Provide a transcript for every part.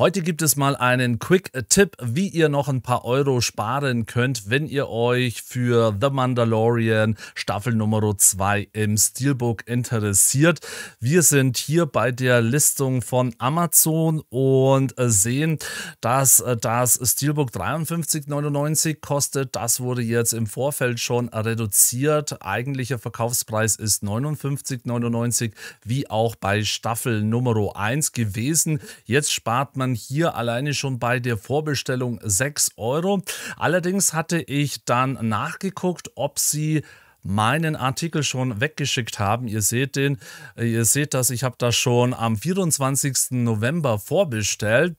Heute gibt es mal einen Quick-Tipp, wie ihr noch ein paar Euro sparen könnt, wenn ihr euch für The Mandalorian Staffel Nummer 2 im Steelbook interessiert. Wir sind hier bei der Listung von Amazon und äh, sehen, dass äh, das Steelbook 53,99 kostet. Das wurde jetzt im Vorfeld schon reduziert. Eigentlicher Verkaufspreis ist 59,99, wie auch bei Staffel Nummer 1 gewesen. Jetzt spart man waren hier alleine schon bei der Vorbestellung 6 Euro. Allerdings hatte ich dann nachgeguckt, ob sie meinen Artikel schon weggeschickt haben. Ihr seht den, ihr seht das, ich habe das schon am 24. November vorbestellt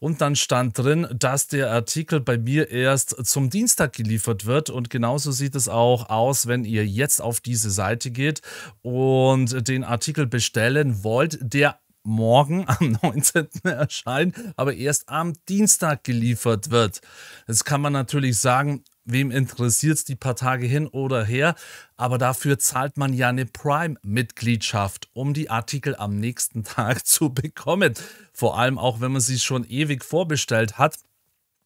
und dann stand drin, dass der Artikel bei mir erst zum Dienstag geliefert wird und genauso sieht es auch aus, wenn ihr jetzt auf diese Seite geht und den Artikel bestellen wollt, der morgen am 19. erscheint, aber erst am Dienstag geliefert wird. Jetzt kann man natürlich sagen, wem interessiert es die paar Tage hin oder her, aber dafür zahlt man ja eine Prime-Mitgliedschaft, um die Artikel am nächsten Tag zu bekommen. Vor allem auch, wenn man sie schon ewig vorbestellt hat.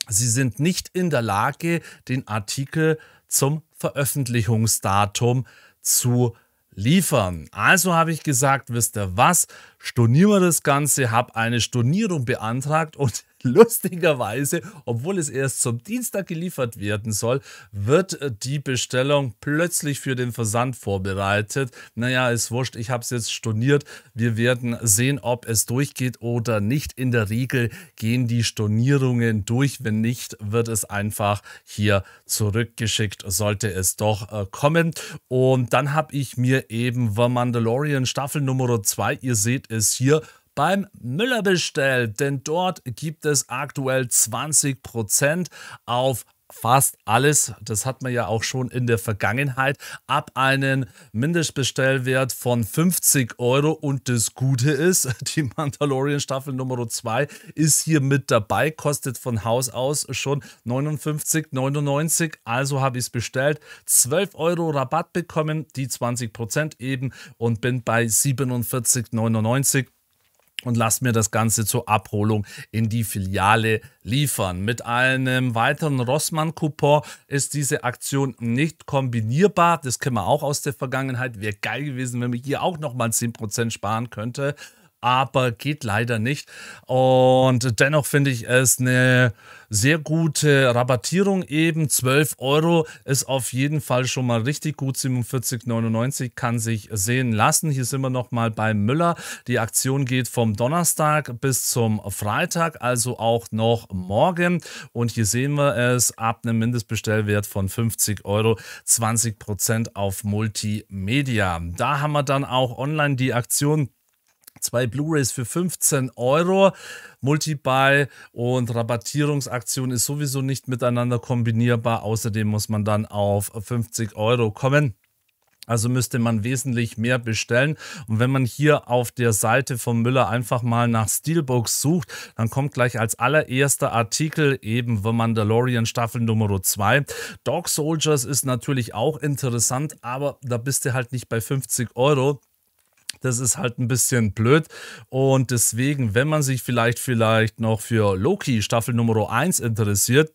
Sie sind nicht in der Lage, den Artikel zum Veröffentlichungsdatum zu liefern. Also habe ich gesagt, wisst ihr was, stornieren wir das Ganze, habe eine Stornierung beantragt und Lustigerweise, obwohl es erst zum Dienstag geliefert werden soll, wird äh, die Bestellung plötzlich für den Versand vorbereitet. Naja, ist wurscht, ich habe es jetzt storniert. Wir werden sehen, ob es durchgeht oder nicht. In der Regel gehen die Stornierungen durch. Wenn nicht, wird es einfach hier zurückgeschickt, sollte es doch äh, kommen. Und dann habe ich mir eben The Mandalorian Staffel Nummer 2, ihr seht es hier, beim Müller bestellt, denn dort gibt es aktuell 20% auf fast alles, das hat man ja auch schon in der Vergangenheit, ab einem Mindestbestellwert von 50 Euro. Und das Gute ist, die Mandalorian Staffel Nummer 2 ist hier mit dabei, kostet von Haus aus schon 59,99. Also habe ich es bestellt, 12 Euro Rabatt bekommen, die 20 Prozent eben und bin bei 47,99 und lasst mir das Ganze zur Abholung in die Filiale liefern. Mit einem weiteren Rossmann-Coupon ist diese Aktion nicht kombinierbar. Das kennen wir auch aus der Vergangenheit. Wäre geil gewesen, wenn man hier auch nochmal 10% sparen könnte aber geht leider nicht. Und dennoch finde ich es eine sehr gute Rabattierung eben. 12 Euro ist auf jeden Fall schon mal richtig gut. 47,99 kann sich sehen lassen. Hier sind wir nochmal bei Müller. Die Aktion geht vom Donnerstag bis zum Freitag, also auch noch morgen. Und hier sehen wir es ab einem Mindestbestellwert von 50 Euro 20% Prozent auf Multimedia. Da haben wir dann auch online die Aktion zwei Blu-rays für 15 Euro. Multibuy und Rabattierungsaktion ist sowieso nicht miteinander kombinierbar. Außerdem muss man dann auf 50 Euro kommen. Also müsste man wesentlich mehr bestellen. Und wenn man hier auf der Seite von Müller einfach mal nach Steelbooks sucht, dann kommt gleich als allererster Artikel eben The Mandalorian Staffel Nummer 2. Dog Soldiers ist natürlich auch interessant, aber da bist du halt nicht bei 50 Euro das ist halt ein bisschen blöd. Und deswegen, wenn man sich vielleicht, vielleicht noch für Loki Staffel Nummer 1 interessiert,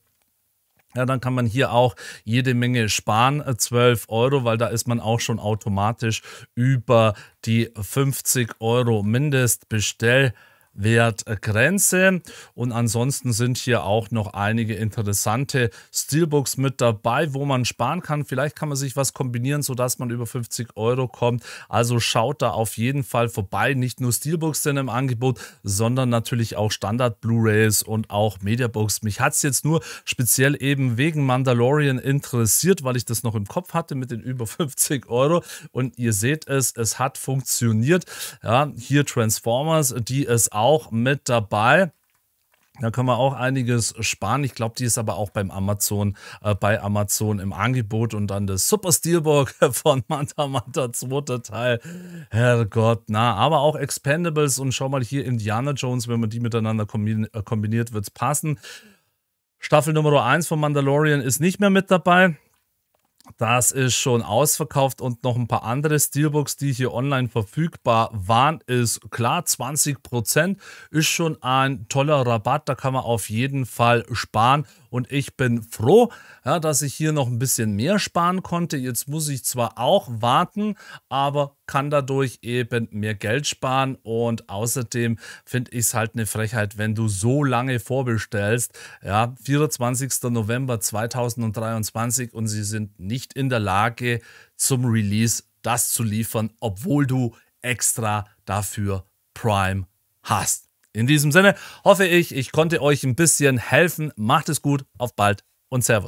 ja, dann kann man hier auch jede Menge sparen, 12 äh, Euro, weil da ist man auch schon automatisch über die 50 Euro Mindestbestell. Wertgrenze. Und ansonsten sind hier auch noch einige interessante Steelbooks mit dabei, wo man sparen kann. Vielleicht kann man sich was kombinieren, sodass man über 50 Euro kommt. Also schaut da auf jeden Fall vorbei. Nicht nur Steelbooks sind im Angebot, sondern natürlich auch Standard Blu-rays und auch Mediabooks. Mich hat es jetzt nur speziell eben wegen Mandalorian interessiert, weil ich das noch im Kopf hatte mit den über 50 Euro. Und ihr seht es, es hat funktioniert. Ja, hier Transformers, die es auch auch mit dabei. Da können wir auch einiges sparen. Ich glaube, die ist aber auch beim Amazon, äh, bei Amazon im Angebot und dann das Super Steelbook von Manta Manta, zweiter Teil. Herrgott, na, aber auch Expendables und schau mal hier Indiana Jones, wenn man die miteinander äh, kombiniert, wird es passen. Staffel Nummer 1 von Mandalorian ist nicht mehr mit dabei. Das ist schon ausverkauft und noch ein paar andere Steelbooks, die hier online verfügbar waren, ist klar. 20% ist schon ein toller Rabatt, da kann man auf jeden Fall sparen und ich bin froh, ja, dass ich hier noch ein bisschen mehr sparen konnte. Jetzt muss ich zwar auch warten, aber kann dadurch eben mehr Geld sparen. Und außerdem finde ich es halt eine Frechheit, wenn du so lange vorbestellst. Ja, 24. November 2023 und sie sind nicht in der Lage, zum Release das zu liefern, obwohl du extra dafür Prime hast. In diesem Sinne hoffe ich, ich konnte euch ein bisschen helfen. Macht es gut, auf bald und Servus.